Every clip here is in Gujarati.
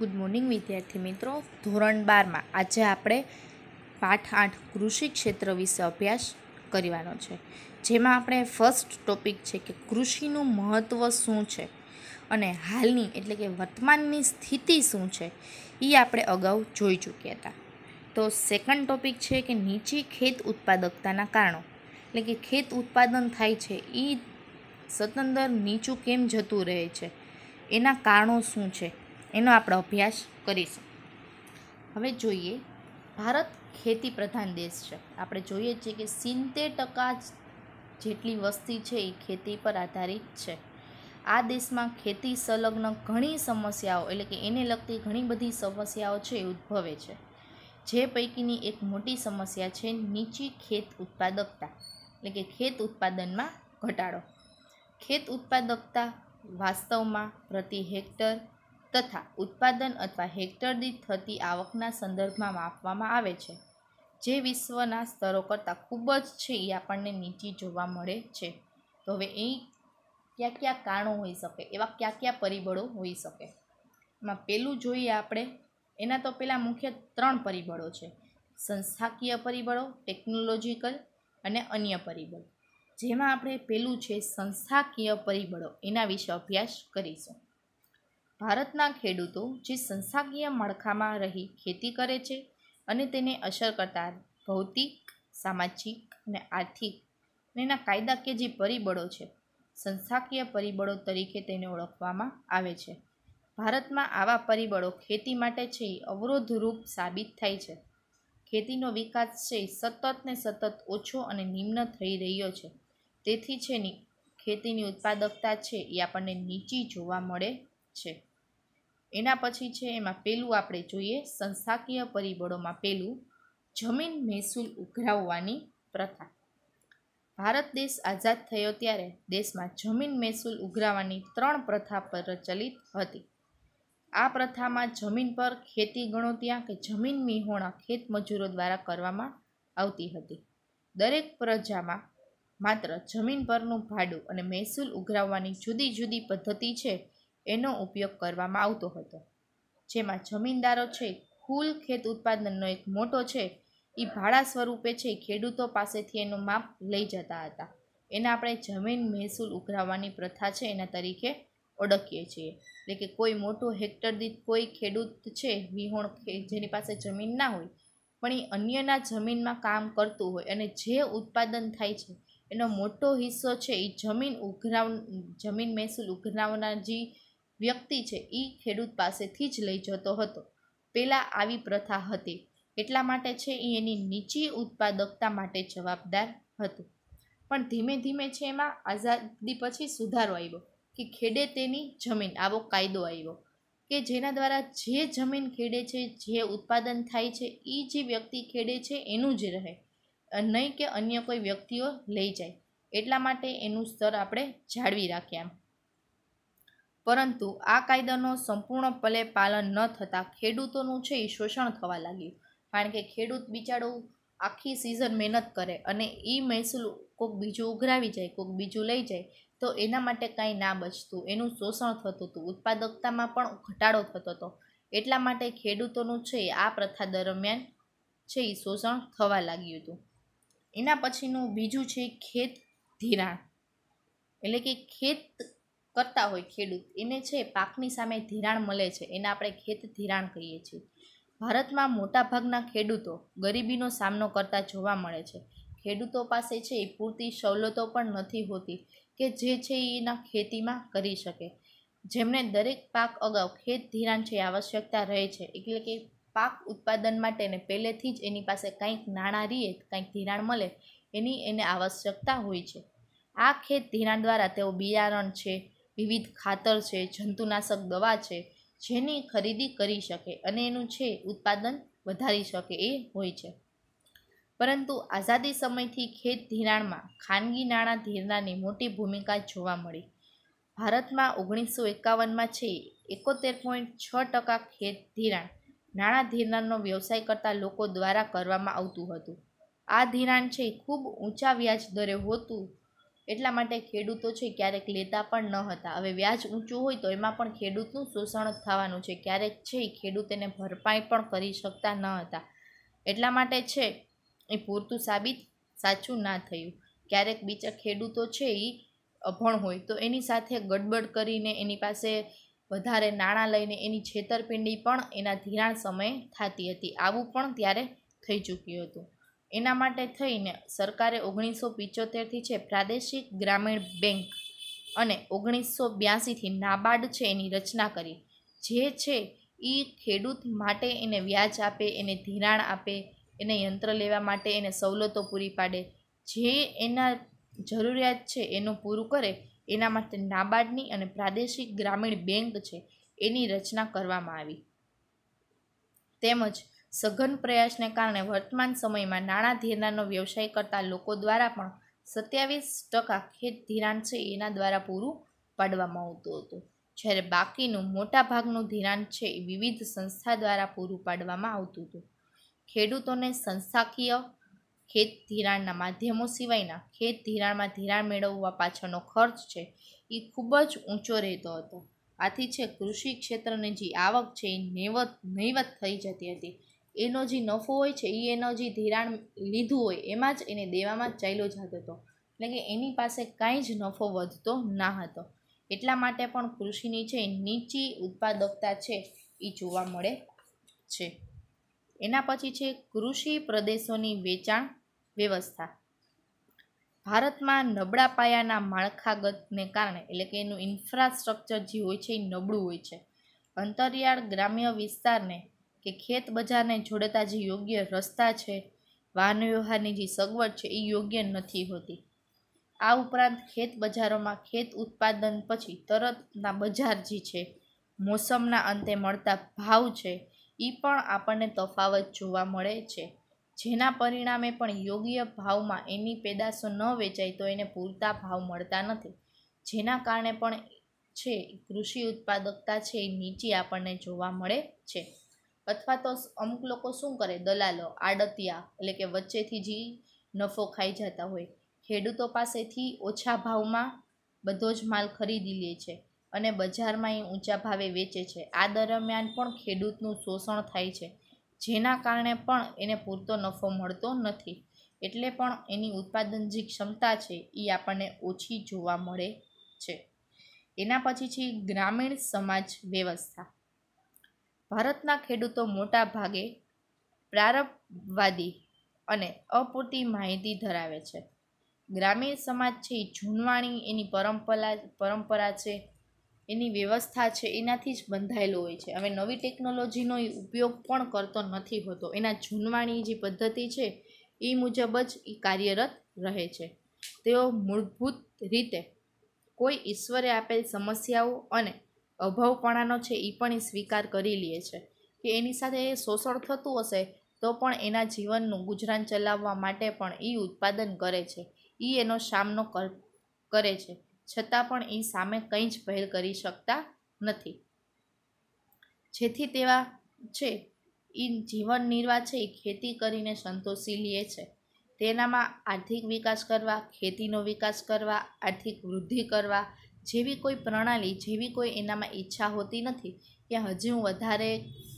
ગુડ મોર્નિંગ વિદ્યાર્થી મિત્રો ધોરણ બારમાં આજે આપણે પાઠ આઠ કૃષિ ક્ષેત્ર વિશે અભ્યાસ કરવાનો છે જેમાં આપણે ફર્સ્ટ ટોપિક છે કે કૃષિનું મહત્ત્વ શું છે અને હાલની એટલે કે વર્તમાનની સ્થિતિ શું છે એ આપણે અગાઉ જોઈ ચૂક્યા હતા તો સેકન્ડ ટોપિક છે કે નીચી ખેત ઉત્પાદકતાના કારણો એટલે કે ખેત ઉત્પાદન થાય છે એ સતંદર નીચું કેમ જતું રહે છે એના કારણો શું છે એનો આપણે અભ્યાસ કરીશું હવે જોઈએ ભારત ખેતી પ્રધાન દેશ છે આપણે જોઈએ છીએ કે સિત્તેર ટકા જેટલી વસ્તી છે એ ખેતી પર આધારિત છે આ દેશમાં ખેતી સંલગ્ન ઘણી સમસ્યાઓ એટલે કે એને લગતી ઘણી બધી સમસ્યાઓ છે એ ઉદ્ભવે છે જે પૈકીની એક મોટી સમસ્યા છે નીચી ખેત ઉત્પાદકતા એટલે કે ખેત ઉત્પાદનમાં ઘટાડો ખેત ઉત્પાદકતા વાસ્તવમાં પ્રતિ હેક્ટર તથા ઉત્પાદન અથવા હેક્ટર દીઠ થતી આવકના સંદર્ભમાં માપવામાં આવે છે જે વિશ્વના સ્તરો કરતાં ખૂબ જ છે એ આપણને નીચી જોવા મળે છે તો હવે એ કયા કયા કારણો હોઈ શકે એવા કયા કયા પરિબળો હોઈ શકે એમાં પહેલું જોઈએ આપણે એના તો પહેલાં મુખ્ય ત્રણ પરિબળો છે સંસ્થાકીય પરિબળો ટેકનોલોજીકલ અને અન્ય પરિબળ જેમાં આપણે પહેલું છે સંસ્થાકીય પરિબળો એના વિશે અભ્યાસ કરીશું ભારતના ખેડૂતો જે સંસ્થાકીય માળખામાં રહી ખેતી કરે છે અને તેને અસર કરતા ભૌતિક સામાજિક અને આર્થિક અને એના કાયદાકીય જે પરિબળો છે સંસ્થાકીય પરિબળો તરીકે તેને ઓળખવામાં આવે છે ભારતમાં આવા પરિબળો ખેતી માટે છે અવરોધરૂપ સાબિત થાય છે ખેતીનો વિકાસ છે સતત ને સતત ઓછો અને નિમ્ન થઈ રહ્યો છે તેથી છે ખેતીની ઉત્પાદકતા છે એ આપણને નીચી જોવા મળે છે એના પછી છે એમાં પહેલું આપણે જોઈએ સંસ્થાકીય પરિબળોમાં પહેલું જમીન મહેસૂલ ઉઘરાવવાની પ્રથા ભારત દેશ આઝાદ થયો ત્યારે દેશમાં જમીન મહેસૂલ ઉઘરાવવાની ત્રણ પ્રથા પ્રચલિત હતી આ પ્રથામાં જમીન પર ખેતી ગણોત્યા કે જમીન મિહોણા ખેત મજૂરો દ્વારા કરવામાં આવતી હતી દરેક પ્રજામાં માત્ર જમીન પરનું ભાડું અને મહેસૂલ ઉઘરાવવાની જુદી જુદી પદ્ધતિ છે એનો ઉપયોગ કરવામાં આવતો હતો જેમાં જમીનદારો છે કુલ ખેત ઉત્પાદનનો એક મોટો છે એ ભાડા સ્વરૂપે છે ખેડૂતો પાસેથી એનું માપ લઈ જતા હતા એને આપણે જમીન મહેસૂલ ઉઘરાવવાની પ્રથા છે એના તરીકે ઓળખીએ છીએ એટલે કે કોઈ મોટો હેક્ટર દીઠ કોઈ ખેડૂત છે વિહોણ જેની પાસે જમીન ના હોય પણ એ અન્યના જમીનમાં કામ કરતું હોય અને જે ઉત્પાદન થાય છે એનો મોટો હિસ્સો છે એ જમીન ઉઘરાવ જમીન મહેસૂલ ઉઘરાવનાર જે વ્યક્તિ છે એ ખેડૂત પાસેથી જ લઈ જતો હતો પહેલાં આવી પ્રથા હતી એટલા માટે છે એ એની નીચી ઉત્પાદકતા માટે જવાબદાર હતું પણ ધીમે ધીમે છે એમાં આઝાદી પછી સુધારો આવ્યો કે ખેડે તેની જમીન આવો કાયદો આવ્યો કે જેના દ્વારા જે જમીન ખેડે છે જે ઉત્પાદન થાય છે એ જે વ્યક્તિ ખેડે છે એનું જ રહે નહીં કે અન્ય કોઈ વ્યક્તિઓ લઈ જાય એટલા માટે એનું સ્તર આપણે જાળવી રાખ્યા પરંતુ આ કાયદાનો સંપૂર્ણપણે પાલન ન થતાં ખેડૂતોનું છે એ શોષણ થવા લાગ્યું કારણ કે ખેડૂત બિચારો આખી સિઝન મહેનત કરે અને એ મહેસૂલ કોઈક બીજું ઉઘરાવી જાય કોઈક બીજું લઈ જાય તો એના માટે કાંઈ ના બચતું એનું શોષણ થતું હતું ઉત્પાદકતામાં પણ ઘટાડો થતો હતો એટલા માટે ખેડૂતોનું છે આ પ્રથા દરમિયાન છે એ શોષણ થવા લાગ્યું હતું એના પછીનું બીજું છે ખેત ધિરાણ એટલે કે ખેત કરતા હોય ખેડૂત એને છે પાકની સામે ધિરાણ મળે છે એને આપણે ખેત ધિરાણ કહીએ છીએ ભારતમાં મોટાભાગના ખેડૂતો ગરીબીનો સામનો કરતા જોવા મળે છે ખેડૂતો પાસે છે એ પૂરતી સવલતો પણ નથી હોતી કે જે છે એ એના ખેતીમાં કરી શકે જેમને દરેક પાક અગાઉ ખેત ધિરાણ છે આવશ્યકતા રહે છે એટલે કે પાક ઉત્પાદન માટે ને પહેલેથી જ એની પાસે કંઈક નાણાં રીએ કંઈક ધિરાણ મળે એની એને આવશ્યકતા હોય છે આ ખેત ધિરાણ દ્વારા તેઓ બિયારણ છે વિવિધ ખાતર છે જંતુનાશક દવા છે જેની ખરીદી કરી શકે અને એનું છે ઉત્પાદન વધારી શકે એ હોય છે પરંતુ આઝાદી સમયથી ખેત ધિરાણમાં ખાનગી નાણાં ધિરાણની મોટી ભૂમિકા જોવા મળી ભારતમાં ઓગણીસો એકાવનમાં છે એકોતેર પોઈન્ટ છ ટકા ખેત ધિરાણ નાણાં ધિરાણનો વ્યવસાય કરતા લોકો દ્વારા કરવામાં આવતું હતું આ ધિરાણ છે ખૂબ ઊંચા વ્યાજ દરે હોતું એટલા માટે ખેડૂતો છે ક્યારેક લેતા પણ ન હતા હવે વ્યાજ ઊંચું હોય તો એમાં પણ ખેડૂતનું શોષણ જ થવાનું છે ક્યારેક છે એ ખેડૂત એને ભરપાઈ પણ કરી શકતા ન હતા એટલા માટે છે એ પૂરતું સાબિત સાચું ના થયું ક્યારેક બીજા ખેડૂતો છે એ અભણ હોય તો એની સાથે ગડબડ કરીને એની પાસે વધારે નાણાં લઈને એની છેતરપિંડી પણ એના ધિરાણ સમયે થતી હતી આવું પણ ત્યારે થઈ ચૂક્યું હતું એના માટે થઈને સરકારે ઓગણીસો પિચોતેરથી છે પ્રાદેશિક ગ્રામીણ બેંક અને ઓગણીસો બ્યાસીથી નાબાર્ડ છે એની રચના કરી જે છે એ ખેડૂત માટે એને વ્યાજ આપે એને ધિરાણ આપે એને યંત્ર લેવા માટે એને સવલતો પૂરી પાડે જે એના જરૂરિયાત છે એનું પૂરું કરે એના માટે નાબાર્ડની અને પ્રાદેશિક ગ્રામીણ બેંક છે એની રચના કરવામાં આવી તેમજ સઘન પ્રયાસને કારણે વર્તમાન સમયમાં નાણાં ધિરાણનો વ્યવસાય કરતા લોકો દ્વારા પણ સત્યાવીસ ટકા ખેત ધિરાણ છે એના દ્વારા પૂરું પાડવામાં આવતું હતું જ્યારે બાકીનું મોટાભાગનું ધિરાણ છે એ વિવિધ સંસ્થા દ્વારા પૂરું પાડવામાં આવતું હતું ખેડૂતોને સંસ્થાકીય ખેત ધિરાણના માધ્યમો સિવાયના ખેત ધિરાણમાં ધિરાણ મેળવવા પાછળનો ખર્ચ છે એ ખૂબ જ ઊંચો રહેતો હતો આથી છે કૃષિ ક્ષેત્રની જે આવક છે એ નૈવત નૈવત થઈ જતી હતી એનો જે નફો હોય છે એ એનો જે ધિરાણ લીધું હોય એમાં જ એને દેવામાં ચાલ્યો જતો હતો એટલે કે એની પાસે કાંઈ જ નફો વધતો ના હતો એટલા માટે પણ કૃષિની છે નીચી ઉત્પાદકતા છે એ જોવા મળે છે એના પછી છે કૃષિ પ્રદેશોની વેચાણ વ્યવસ્થા ભારતમાં નબળા પાયાના માળખાગતને કારણે એટલે કે એનું ઇન્ફ્રાસ્ટ્રક્ચર જે હોય છે એ નબળું હોય છે અંતરિયાળ ગ્રામ્ય વિસ્તારને કે ખેત બજારને જોડતા જે યોગ્ય રસ્તા છે વાહન વ્યવહારની જે સગવડ છે એ યોગ્ય નથી હોતી આ ઉપરાંત ખેત બજારોમાં ખેત ઉત્પાદન પછી તરતના બજાર જે છે મોસમના અંતે મળતા ભાવ છે એ પણ આપણને તફાવત જોવા મળે છે જેના પરિણામે પણ યોગ્ય ભાવમાં એની પેદાશો ન વેચાય તો એને પૂરતા ભાવ મળતા નથી જેના કારણે પણ છે કૃષિ ઉત્પાદકતા છે એ નીચી આપણને જોવા મળે છે અથવા તો અમુક લોકો શું કરે દલાલો આડતિયા એટલે કે વચ્ચેથી જી નફો ખાઈ જતા હોય ખેડૂતો પાસેથી ઓછા ભાવમાં બધો જ માલ ખરીદી લે છે અને બજારમાં એ ઊંચા ભાવે વેચે છે આ દરમિયાન પણ ખેડૂતનું શોષણ થાય છે જેના કારણે પણ એને પૂરતો નફો મળતો નથી એટલે પણ એની ઉત્પાદન જે ક્ષમતા છે એ આપણને ઓછી જોવા મળે છે એના પછી છે ગ્રામીણ સમાજ વ્યવસ્થા ભારતના ખેડૂતો મોટા ભાગે પ્રારંભવાદી અને અપૂરતી માહિતી ધરાવે છે ગ્રામીણ સમાજ છે એ જૂનવાણી એની પરંપરા પરંપરા છે એની વ્યવસ્થા છે એનાથી જ બંધાયેલું હોય છે હવે નવી ટેકનોલોજીનો ઉપયોગ પણ કરતો નથી હોતો એના જૂનવાણી જે પદ્ધતિ છે એ મુજબ જ એ કાર્યરત રહે છે તેઓ મૂળભૂત રીતે કોઈ ઈશ્વરે આપેલ સમસ્યાઓ અને અભાવપણાનો છે એ પણ એ સ્વીકાર કરી લે છે કે એની સાથે શોષણ થતું હશે તો પણ એના જીવનનું ગુજરાન ચલાવવા માટે પણ એ ઉત્પાદન કરે છે એ એનો સામનો કરે છે છતાં પણ એ સામે કંઈ જ પહેલ કરી શકતા નથી જેથી તેવા છે એ જીવન નિર્વાહ છે એ ખેતી કરીને સંતોષી લે છે તેનામાં આર્થિક વિકાસ કરવા ખેતીનો વિકાસ કરવા આર્થિક વૃદ્ધિ કરવા જેવી કોઈ પ્રણાલી જેવી કોઈ એનામાં ઈચ્છા હોતી નથી કે હજી હું વધારે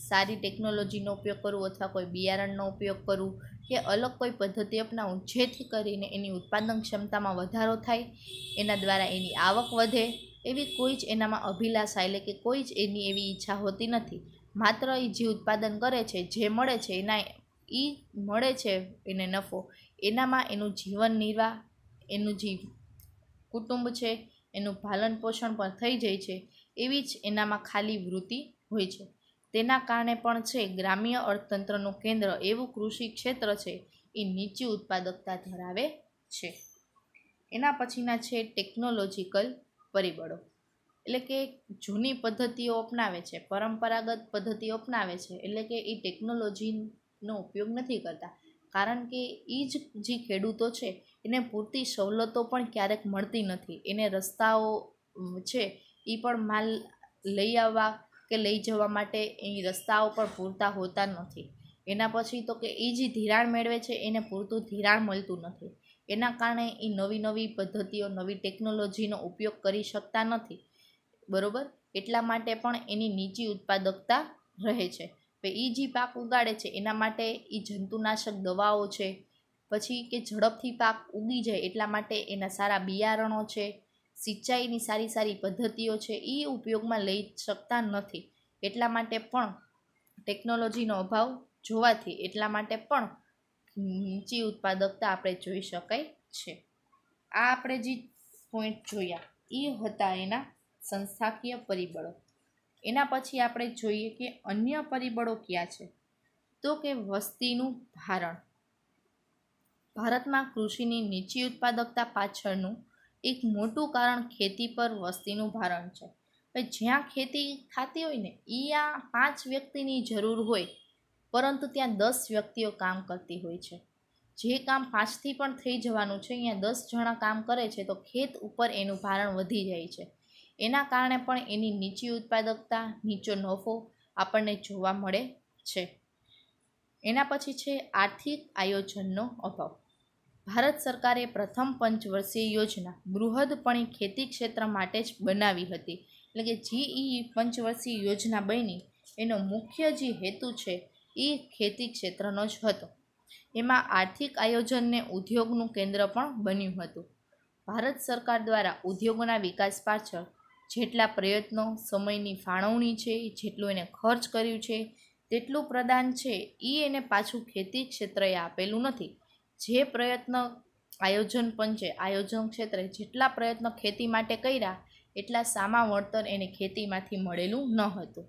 સારી ટેકનોલોજીનો ઉપયોગ કરું અથવા કોઈ બિયારણનો ઉપયોગ કરું કે અલગ કોઈ પદ્ધતિ અપનાવું જેથી કરીને એની ઉત્પાદન ક્ષમતામાં વધારો થાય એના દ્વારા એની આવક વધે એવી કોઈ જ એનામાં અભિલાષા એટલે કે કોઈ જ એની એવી ઈચ્છા હોતી નથી માત્ર એ જે ઉત્પાદન કરે છે જે મળે છે એના એ મળે છે એને નફો એનામાં એનું જીવન નિર્વાહ એનું જે કુટુંબ છે એનું પાલન પોષણ પણ થઈ જાય છે એવી જ એનામાં ખાલી વૃત્તિ હોય છે તેના કારણે પણ છે ગ્રામ્ય અર્થતંત્રનું કેન્દ્ર એવું કૃષિ ક્ષેત્ર છે એ નીચી ઉત્પાદકતા ધરાવે છે એના પછીના છે ટેકનોલોજીકલ પરિબળો એટલે કે જૂની પદ્ધતિઓ અપનાવે છે પરંપરાગત પદ્ધતિઓ અપનાવે છે એટલે કે એ ટેકનોલોજીનો ઉપયોગ નથી કરતા કારણ કે એ જ જે ખેડૂતો છે એને પૂરતી સવલતો પણ ક્યારેક મળતી નથી એને રસ્તાઓ છે એ પણ માલ લઈ આવવા કે લઈ જવા માટે એ રસ્તાઓ પણ પૂરતા હોતા નથી એના પછી તો કે એ જે ધિરાણ મેળવે છે એને પૂરતું ધિરાણ મળતું નથી એના કારણે એ નવી નવી પદ્ધતિઓ નવી ટેકનોલોજીનો ઉપયોગ કરી શકતા નથી બરાબર એટલા માટે પણ એની નીચી ઉત્પાદકતા રહે છે હવે એ જે પાક ઉગાડે છે એના માટે એ જંતુનાશક દવાઓ છે પછી કે ઝડપથી પાક ઉગી જાય એટલા માટે એના સારા બિયારણો છે સિંચાઈની સારી સારી પદ્ધતિઓ છે એ ઉપયોગમાં લઈ શકતા નથી એટલા માટે પણ ટેકનોલોજીનો અભાવ જોવાથી એટલા માટે પણ નીચી ઉત્પાદકતા આપણે જોઈ શકાય છે આ આપણે જે પોઈન્ટ જોયા એ હતા એના સંસ્થાકીય પરિબળો એના પછી આપણે જોઈએ કે અન્ય પરિબળો ક્યાં છે તો કે વસ્તીનું ભારણ ભારતમાં કૃષિની નીચી ઉત્પાદકતા પાછળનું એક મોટું કારણ ખેતી પર વસ્તીનું ભારણ છે જ્યાં ખેતી ખાતી હોય ને એ આ પાંચ વ્યક્તિની જરૂર હોય પરંતુ ત્યાં દસ વ્યક્તિઓ કામ કરતી હોય છે જે કામ પાંચથી પણ થઈ જવાનું છે અહીંયા દસ જણા કામ કરે છે તો ખેત ઉપર એનું ભારણ વધી જાય છે એના કારણે પણ એની નીચી ઉત્પાદકતા નીચો નફો આપણને જોવા મળે છે એના પછી છે આર્થિક આયોજનનો અભાવ ભારત સરકારે પ્રથમ પંચવર્ષીય યોજના બૃહદપણે ખેતી ક્ષેત્ર માટે જ બનાવી હતી એટલે કે જીઈ પંચવર્ષીય યોજના બની એનો મુખ્ય જે હેતુ છે એ ખેતી ક્ષેત્રનો જ હતો એમાં આર્થિક આયોજનને ઉદ્યોગનું કેન્દ્ર પણ બન્યું હતું ભારત સરકાર દ્વારા ઉદ્યોગોના વિકાસ પાછળ જેટલા પ્રયત્નો સમયની ફાળવણી છે જેટલું એને ખર્ચ કર્યું છે તેટલું પ્રદાન છે એ એને પાછું ખેતી ક્ષેત્રે આપેલું નથી જે પ્રયત્ન આયોજન પંચે આયોજન ક્ષેત્રે જેટલા પ્રયત્નો ખેતી માટે કર્યા એટલા સામા વળતર એને ખેતીમાંથી મળેલું ન હતું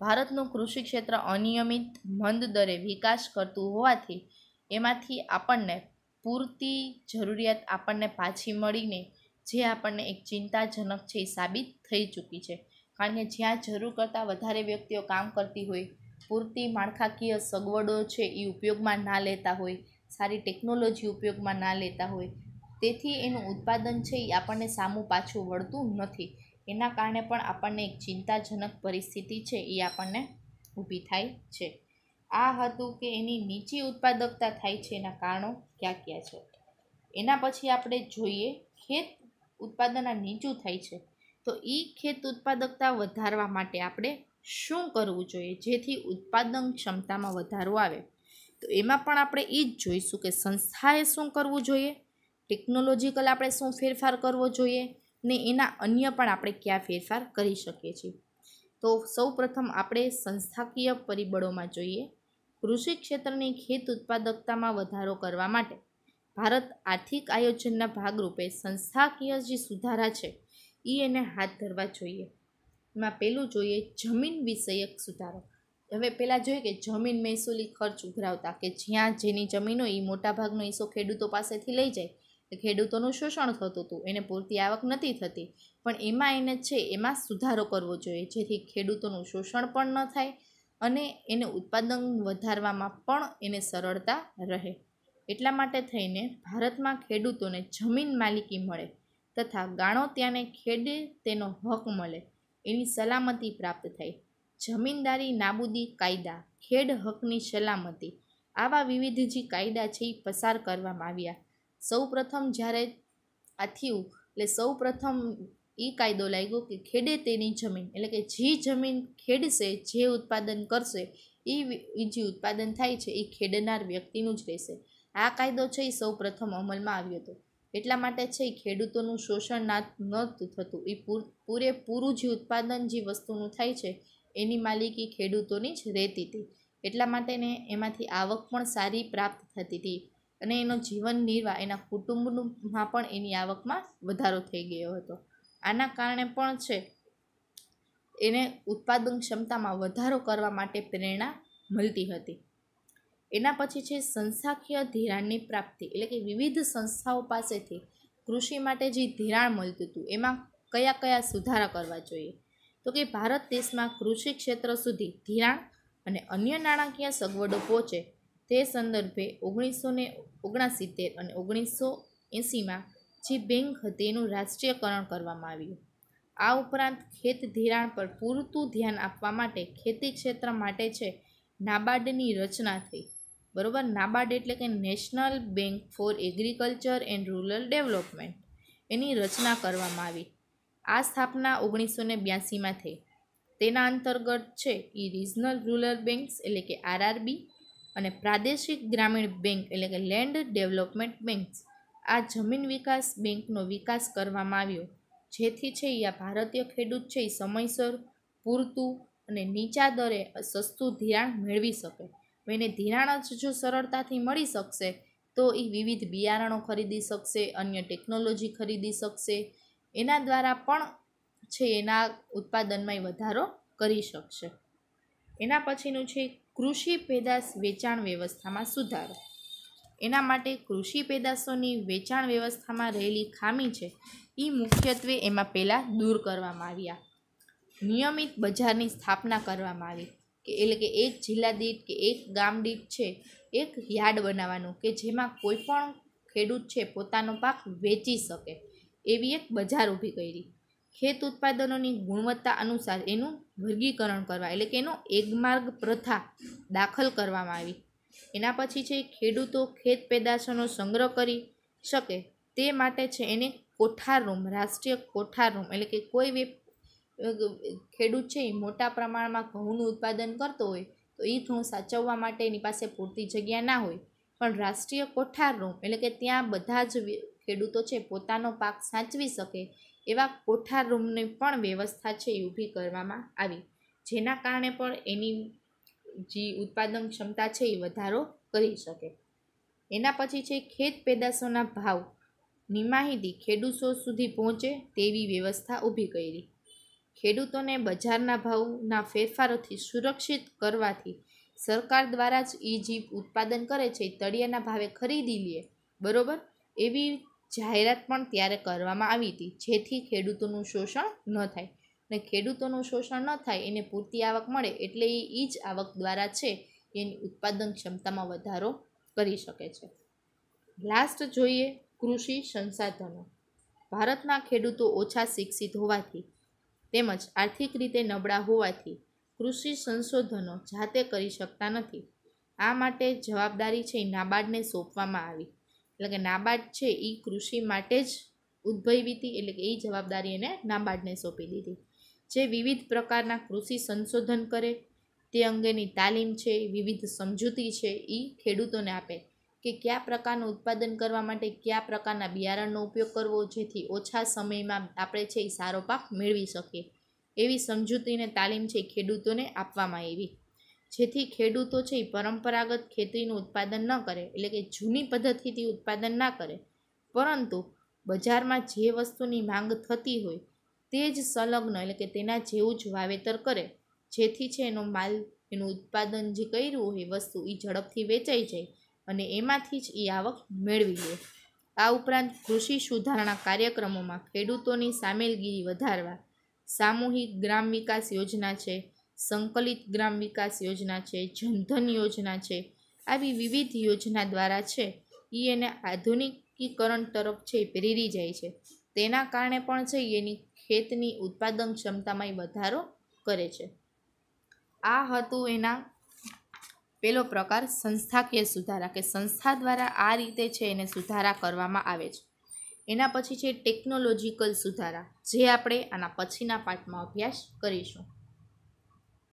ભારતનું કૃષિ ક્ષેત્ર અનિયમિત મંદ દરે વિકાસ કરતું હોવાથી એમાંથી આપણને પૂરતી જરૂરિયાત આપણને પાછી મળીને જે આપણને એક ચિંતાજનક છે એ સાબિત થઈ ચૂકી છે કારણ કે જ્યાં જરૂર કરતાં વધારે વ્યક્તિઓ કામ કરતી હોય પૂરતી માળખાકીય સગવડો છે એ ઉપયોગમાં ના લેતા હોય સારી ટેકનોલોજી ઉપયોગમાં ના લેતા હોય તેથી એનું ઉત્પાદન છે એ આપણને સામું પાછું વળતું નથી એના કારણે પણ આપણને એક ચિંતાજનક પરિસ્થિતિ છે એ આપણને ઊભી થાય છે આ હતું કે એની નીચી ઉત્પાદકતા થાય છે એના કારણો કયા ક્યાં છે એના પછી આપણે જોઈએ ખેત ઉત્પાદન નીચું થાય છે તો એ ખેત ઉત્પાદકતા વધારવા માટે આપણે શું કરવું જોઈએ જેથી ઉત્પાદન ક્ષમતામાં વધારો આવે તો એમાં પણ આપણે એ જ જોઈશું કે સંસ્થાએ શું કરવું જોઈએ ટેકનોલોજીકલ આપણે શું ફેરફાર કરવો જોઈએ ને એના અન્ય પણ આપણે ક્યાં ફેરફાર કરી શકીએ છીએ તો સૌ પ્રથમ આપણે સંસ્થાકીય પરિબળોમાં જોઈએ કૃષિ ક્ષેત્રની ખેત ઉત્પાદકતામાં વધારો કરવા માટે ભારત આર્થિક આયોજનના ભાગરૂપે સંસ્થાકીય જે સુધારા છે એ એને હાથ ધરવા જોઈએ એમાં પહેલું જોઈએ જમીન વિષયક સુધારો હવે પહેલાં જોઈએ કે જમીન મહેસૂલી ખર્ચ ઉઘરાવતા કે જ્યાં જેની જમીનો એ મોટાભાગનો હિસ્સો ખેડૂતો પાસેથી લઈ જાય ખેડૂતોનું શોષણ થતું હતું એને પૂરતી આવક નથી થતી પણ એમાં એને છે એમાં સુધારો કરવો જોઈએ જેથી ખેડૂતોનું શોષણ પણ ન થાય અને એને ઉત્પાદન વધારવામાં પણ એને સરળતા રહે એટલા માટે થઈને ભારતમાં ખેડૂતોને જમીન માલિકી મળે તથા ગાણો ત્યાંને ખેડે તેનો હક મળે એની સલામતી પ્રાપ્ત થાય જમીનદારી નાબૂદી કાયદા ખેડ હકની સલામતી આવા વિવિધ જે કાયદા છે એ પસાર કરવામાં આવ્યા સૌ પ્રથમ જ્યારે આ થયું એટલે સૌ પ્રથમ એ કાયદો લાગ્યો કે ખેડે તેની જમીન એટલે કે જે જમીન ખેડશે જે ઉત્પાદન કરશે એ જે ઉત્પાદન થાય છે એ ખેડનાર વ્યક્તિનું જ રહેશે આ કાયદો છે એ સૌ પ્રથમ અમલમાં આવ્યો હતો એટલા માટે છે એ ખેડૂતોનું શોષણ ના ન થતું એ પૂરેપૂરું જે ઉત્પાદન જે વસ્તુનું થાય છે એની માલિકી ખેડૂતોની જ રહેતી હતી એટલા માટેને એમાંથી આવક પણ સારી પ્રાપ્ત થતી હતી અને એનો જીવન નિર્વાહ એના કુટુંબમાં પણ એની આવકમાં વધારો થઈ ગયો હતો આના કારણે પણ છે એને ઉત્પાદન ક્ષમતામાં વધારો કરવા માટે પ્રેરણા મળતી હતી એના પછી છે સંસ્થાકીય ધિરાણની પ્રાપ્તિ એટલે કે વિવિધ સંસ્થાઓ પાસેથી કૃષિ માટે જે ધિરાણ મળતું હતું એમાં કયા કયા સુધારા કરવા જોઈએ તો કે ભારત દેશમાં કૃષિ ક્ષેત્ર સુધી ધિરાણ અને અન્ય નાણાકીય સગવડો પહોંચે તે સંદર્ભે ઓગણીસો ને ઓગણસિત્તેર અને ઓગણીસો એંસીમાં જે બેંક હતી એનું રાષ્ટ્રીયકરણ કરવામાં આવ્યું આ ઉપરાંત ખેત ધિરાણ પર પૂરતું ધ્યાન આપવા માટે ખેતી ક્ષેત્ર માટે છે નાબાર્ડની રચના થઈ બરાબર નાબાર્ડ એટલે કે national bank for agriculture and rural development એની રચના કરવામાં આવી આ સ્થાપના ઓગણીસો ને બ્યાસીમાં થઈ તેના અંતર્ગત છે એ રિજનલ રૂરલ બેન્ક્સ એટલે કે આરઆરબી અને પ્રાદેશિક ગ્રામીણ બેંક એટલે કે લેન્ડ ડેવલપમેન્ટ બેન્ક્સ આ જમીન વિકાસ બેંકનો વિકાસ કરવામાં આવ્યો જેથી છે એ આ ભારતીય ખેડૂત છે એ સમયસર પૂરતું અને નીચા દરે સસ્તું ધિરાણ મેળવી શકે એને ધિરાણ જ જો સરળતાથી મળી શકશે તો એ વિવિધ બિયારણો ખરીદી શકશે અન્ય ટેકનોલોજી ખરીદી શકશે એના દ્વારા પણ છે એના ઉત્પાદનમાં વધારો કરી શકશે એના પછીનું છે કૃષિ પેદાશ વેચાણ વ્યવસ્થામાં સુધારો એના માટે કૃષિ પેદાશોની વેચાણ વ્યવસ્થામાં રહેલી ખામી છે એ મુખ્યત્વે એમાં પહેલાં દૂર કરવામાં આવ્યા નિયમિત બજારની સ્થાપના કરવામાં આવી કે એટલે કે એક જિલ્લા દીઠ કે એક ગામ દીઠ છે એક યાર્ડ બનાવવાનું કે જેમાં કોઈ પણ ખેડૂત છે પોતાનો પાક વેચી શકે એવી એક બજાર ઊભી કરી ખેત ઉત્પાદનોની ગુણવત્તા અનુસાર એનું વર્ગીકરણ કરવા એટલે કે એનો એકમાર્ગ પ્રથા દાખલ કરવામાં આવી એના પછી છે ખેડૂતો ખેત પેદાશોનો સંગ્રહ કરી શકે તે માટે છે એને કોઠાર રૂમ રાષ્ટ્રીય કોઠાર રૂમ એટલે કે કોઈ ખેડૂત છે એ મોટા પ્રમાણમાં ઘઉંનું ઉત્પાદન કરતો હોય તો એ ઘઉં સાચવવા માટે એની પાસે પૂરતી જગ્યા ના હોય પણ રાષ્ટ્રીય કોઠારરૂમ એટલે કે ત્યાં બધા જ ખેડૂતો છે પોતાનો પાક સાચવી શકે એવા કોઠાર રૂમની પણ વ્યવસ્થા છે એ ઊભી કરવામાં આવી જેના કારણે પણ એની જે ઉત્પાદન ક્ષમતા છે એ વધારો કરી શકે એના પછી છે ખેત પેદાશોના ભાવની માહિતી ખેડૂતો સુધી પહોંચે તેવી વ્યવસ્થા ઊભી કરી ખેડૂતોને બજારના ભાવના ફેરફારોથી સુરક્ષિત કરવાથી સરકાર દ્વારા જ એ જે ઉત્પાદન કરે છે તળિયાના ભાવે ખરીદી લે બરોબર એવી જાહેરાત પણ ત્યારે કરવામાં આવી હતી જેથી ખેડૂતોનું શોષણ ન થાય ને ખેડૂતોનું શોષણ ન થાય એને પૂરતી આવક મળે એટલે એ જ આવક દ્વારા છે એની ઉત્પાદન ક્ષમતામાં વધારો કરી શકે છે લાસ્ટ જોઈએ કૃષિ સંસાધનો ભારતના ખેડૂતો ઓછા શિક્ષિત હોવાથી તેમજ આર્થિક રીતે નબળા હોવાથી કૃષિ સંશોધનો જાતે કરી શકતા નથી આ માટે જવાબદારી છે એ નાબાર્ડને સોંપવામાં આવી એટલે કે નાબાર્ડ છે એ કૃષિ માટે જ ઉદ્ભવી હતી એટલે કે એ જવાબદારી એને નાબાર્ડને સોંપી દીધી જે વિવિધ પ્રકારના કૃષિ સંશોધન કરે તે અંગેની તાલીમ છે વિવિધ સમજૂતી છે એ ખેડૂતોને આપે કે કયા પ્રકારનું ઉત્પાદન કરવા માટે કયા પ્રકારના બિયારણનો ઉપયોગ કરવો જેથી ઓછા સમયમાં આપણે છે એ સારો પાક મેળવી શકીએ એવી સમજૂતીને તાલીમ છે ખેડૂતોને આપવામાં આવી જેથી ખેડૂતો છે એ પરંપરાગત ખેતીનું ઉત્પાદન ન કરે એટલે કે જૂની પદ્ધતિથી ઉત્પાદન ના કરે પરંતુ બજારમાં જે વસ્તુની માંગ થતી હોય તે જ સંલગ્ન એટલે કે તેના જેવું જ વાવેતર કરે જેથી છે એનો માલ એનું ઉત્પાદન જે કર્યું હોય વસ્તુ એ ઝડપથી વેચાઈ જાય અને એમાંથી જ એ આવક મેળવી લે આ ઉપરાંત કૃષિ સુધારણા કાર્યક્રમોમાં ખેડૂતોની સામેલગીરી વધારવા સામૂહિક ગ્રામ વિકાસ યોજના છે સંકલિત ગ્રામ વિકાસ યોજના છે જનધન યોજના છે આવી વિવિધ યોજના દ્વારા છે એ એને આધુનિકીકરણ તરફ છે પ્રેરી જાય છે તેના કારણે પણ છે એની ખેતની ઉત્પાદન ક્ષમતામાં વધારો કરે છે આ હતું એના પહેલો પ્રકાર સંસ્થાકીય સુધારા કે સંસ્થા દ્વારા આ રીતે છે એને સુધારા કરવામાં આવે છે એના પછી છે ટેકનોલોજીકલ સુધારા જે આપણે આના પછીના પાઠમાં અભ્યાસ કરીશું